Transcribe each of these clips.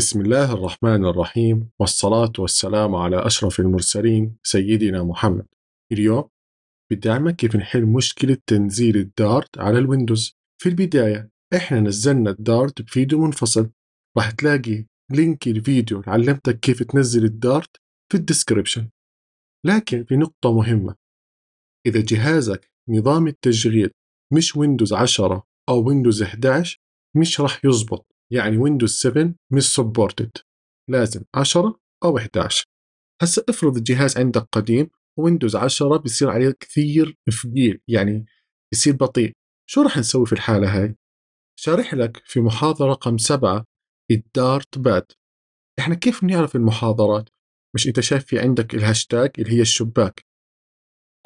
بسم الله الرحمن الرحيم والصلاة والسلام على أشرف المرسلين سيدنا محمد اليوم بدي أعلمك كيف نحل مشكلة تنزيل الدارت على الويندوز في البداية إحنا نزلنا الدارت بفيديو منفصل راح تلاقي لينك الفيديو اللي علمتك كيف تنزل الدارت في الديسكريبشن لكن في نقطة مهمة إذا جهازك نظام التشغيل مش ويندوز 10 أو ويندوز 11 مش راح يزبط يعني ويندوز 7 مش سبورتد لازم 10 او 11 هسا افرض الجهاز عندك قديم ويندوز 10 بصير عليه كثير ثقيل يعني بصير بطيء شو راح نسوي في الحالة هاي؟ شارح لك في محاضرة رقم 7 الدارت باد احنا كيف بنعرف المحاضرات؟ مش انت شايف في عندك الهاشتاج اللي هي الشباك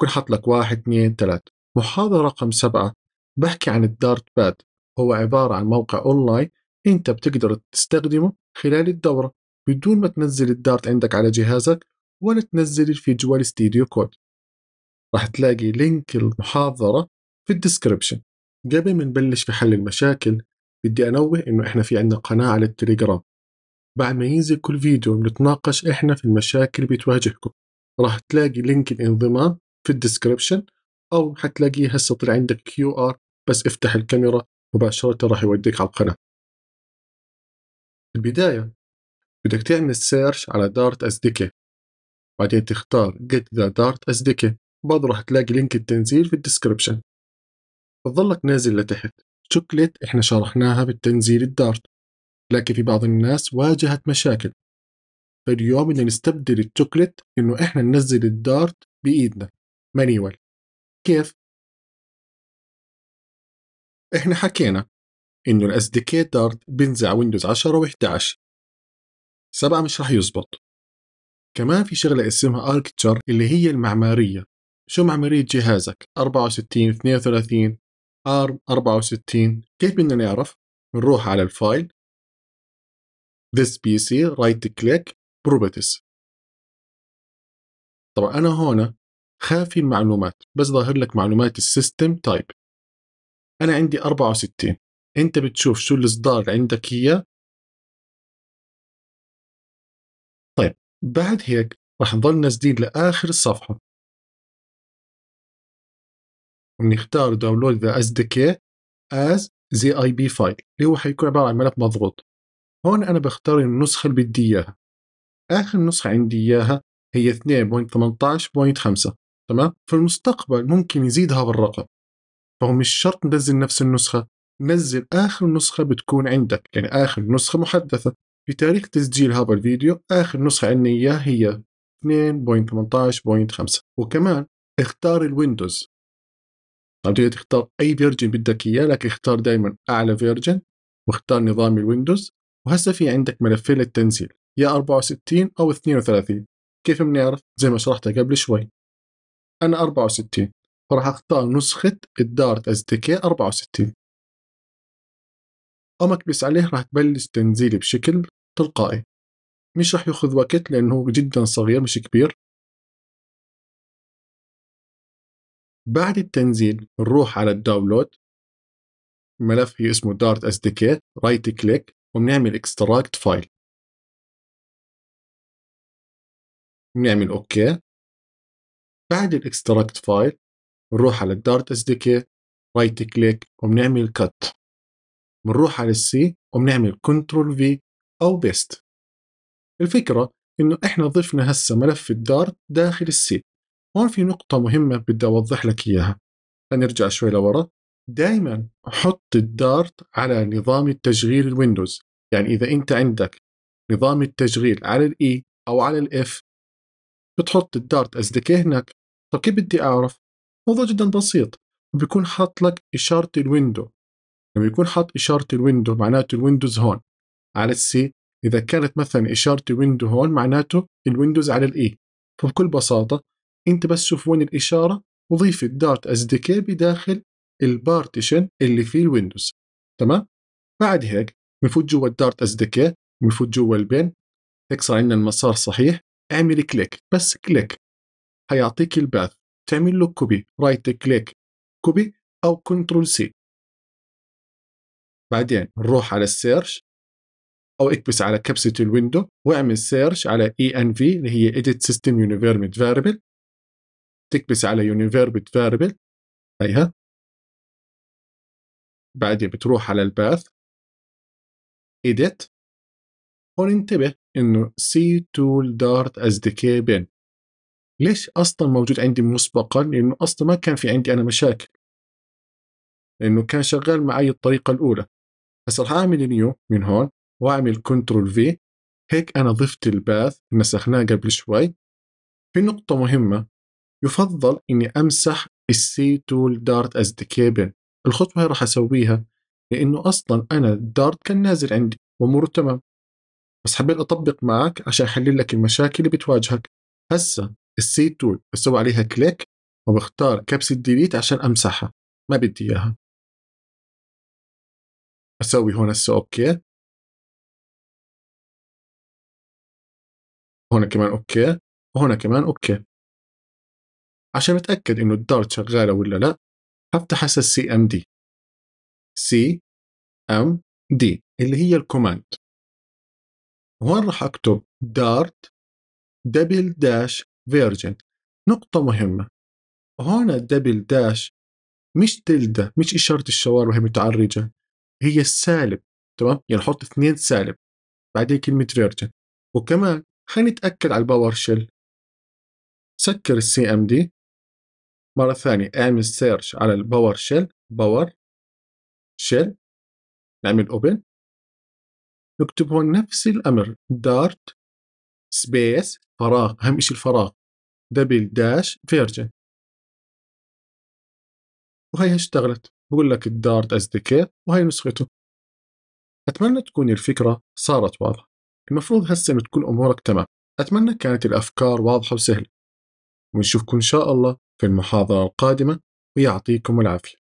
كل حط لك واحد اثنين ثلاث محاضرة رقم سبعة بحكي عن الدارت باد هو عبارة عن موقع أونلاين انت بتقدر تستخدمه خلال الدورة بدون ما تنزل الدارت عندك على جهازك ولا تنزل في جوال ستيديو كود راح تلاقي لينك المحاضرة في الديسكريبشن قبل ما نبلش في حل المشاكل بدي أنوه إنه إحنا في عندنا قناة على التليجرام بعد ما ينزل كل فيديو بنتناقش إحنا في المشاكل بتواجهكم راح تلاقي لينك الانضمام في الديسكريبشن أو حتلاقيه هسه طلع عندك كيو آر بس افتح الكاميرا مباشرة راح يوديك على القناة البداية بدك تعمل سيرش على دارت أزدكة بعدين تختار get the dart أزدكة برضه راح تلاقي لينك التنزيل في الديسكربشن بتضلك نازل لتحت شكلة احنا شرحناها بالتنزيل الدارت لكن في بعض الناس واجهت مشاكل فاليوم بدنا نستبدل التشوكلت انه احنا ننزل الدارت بايدنا مانيوال كيف؟ احنا حكينا إنه الاس دي كي دارت بينزع ويندوز 10 و11 سبعة مش رح يزبط كمان في شغلة اسمها اركتشر اللي هي المعمارية شو معمارية جهازك 64 32 ARM 64 كيف بدنا نعرف؟ بنروح على الفايل This PC رايت كليك Properties طبعا أنا هون خافي المعلومات بس ظاهر لك معلومات السيستم تايب أنا عندي 64 انت بتشوف شو الاصدار عندك اياه طيب بعد هيك رح نضل نازلين لاخر الصفحه ونختار داونلود ذا اس دي كي از زي اي بي فايل اللي هو حيكون عباره عن ملف مضغوط هون انا بختار النسخه اللي بدي اياها اخر نسخه عندي اياها هي 2.18.5 تمام في المستقبل ممكن يزيد هذا الرقم فهو مش شرط ننزل نفس النسخه نزل اخر نسخه بتكون عندك يعني اخر نسخه محدثه في تاريخ تسجيل هذا الفيديو اخر نسخه عندنا اياها هي 2.18.5 وكمان اختار الويندوز طبعا تقدر تختار اي فيرجن بدك اياه لكن اختار دائما اعلى فيرجن واختار نظام الويندوز وهسه في عندك ملفين للتنزيل يا 64 او 32 كيف بنعرف زي ما شرحت قبل شوي انا 64 فراح اختار نسخه الدارت اس دي كي 64 أو ما عليه راح تبلش تنزيل بشكل تلقائي مش راح ياخذ وقت لأنه هو جدا صغير مش كبير بعد التنزيل نروح على الداونلود ملف هي اسمه دارت اس دي كي رايت كليك وبنعمل اكستراكت فايل بنعمل اوكي بعد الاكستراكت فايل نروح على الدارت اس دي كي رايت كليك وبنعمل كت بنروح على السي وبنعمل كنترول في أو بيست الفكرة إنه إحنا ضفنا هسه ملف الدارت داخل السي هون في نقطة مهمة بدي أوضح لك إياها هنرجع شوي لورا دائما حط الدارت على نظام التشغيل الويندوز يعني إذا أنت عندك نظام التشغيل على الإي e أو على الإف بتحط الدارت اس دي هناك طب كيف بدي اعرف؟ موضوع جدا بسيط بيكون حاط لك اشاره الويندو لما يكون حاط إشارة الويندو معناته الويندوز هون على السي إذا كانت مثلا إشارة الويندو هون معناته الويندوز على الإي فبكل بساطة أنت بس شوف وين الإشارة وضيف الدارت اس دي كي بداخل البارتيشن اللي فيه الويندوز تمام بعد هيك بنفوت جوا الدارت اس دي كي بنفوت جوا البين هيك صار عندنا المسار صحيح اعمل كليك بس كليك هيعطيك الباث تعمل له كوبي رايت كليك كوبي او كنترول سي بعدين نروح على السيرش او اكبس على كبسه الويندو واعمل سيرش على اي ان في اللي هي ايديت سيستم يونيفيرمنت فاريبل تكبس على يونيفيرمنت فاريبل هيها بعدين بتروح على الباث ايديت وننتبه انه سي تول دارت از bin بين ليش اصلا موجود عندي مسبقا لانه اصلا ما كان في عندي انا مشاكل لانه كان شغال معي الطريقه الاولى هسه راح اعمل نيو من هون واعمل كنترول في هيك انا ضفت الباث نسخناه قبل شوي في نقطة مهمة يفضل اني امسح السي تول دارت از كيبل الخطوة هاي راح اسويها لانه اصلا انا الدارت كان نازل عندي واموره تمام بس حبيت اطبق معك عشان احلل لك المشاكل اللي بتواجهك هسه السي تول بسوي عليها كليك وبختار كبسة ديليت عشان امسحها ما بدي اياها اسوي هون هسه اوكي هون كمان اوكي وهنا كمان اوكي عشان اتاكد انه الدارت شغاله ولا لا هفتح هسه السي ام دي سي ام دي اللي هي الكوماند وهون راح اكتب دارت دبل داش فيرجن نقطة مهمة هون الدبل داش مش تلدة مش إشارة الشوارع هي متعرجة هي السالب تمام يعني نحط اثنين سالب بعدين كلمه فيرجن وكمان خلينا نتأكد على الباور شيل سكر السي ام دي مره ثانيه اعمل سيرش على الباور شيل باور شيل نعمل اوبن نكتب هون نفس الامر دارت سبيس فراغ اهم شيء الفراغ دبل داش فيرجن وهي اشتغلت بقول لك الدارت اس دي كي وهي نسخته أتمنى تكون الفكرة صارت واضحة المفروض هسه بتكون أمورك تمام أتمنى كانت الأفكار واضحة وسهلة ونشوفكم إن شاء الله في المحاضرة القادمة ويعطيكم العافية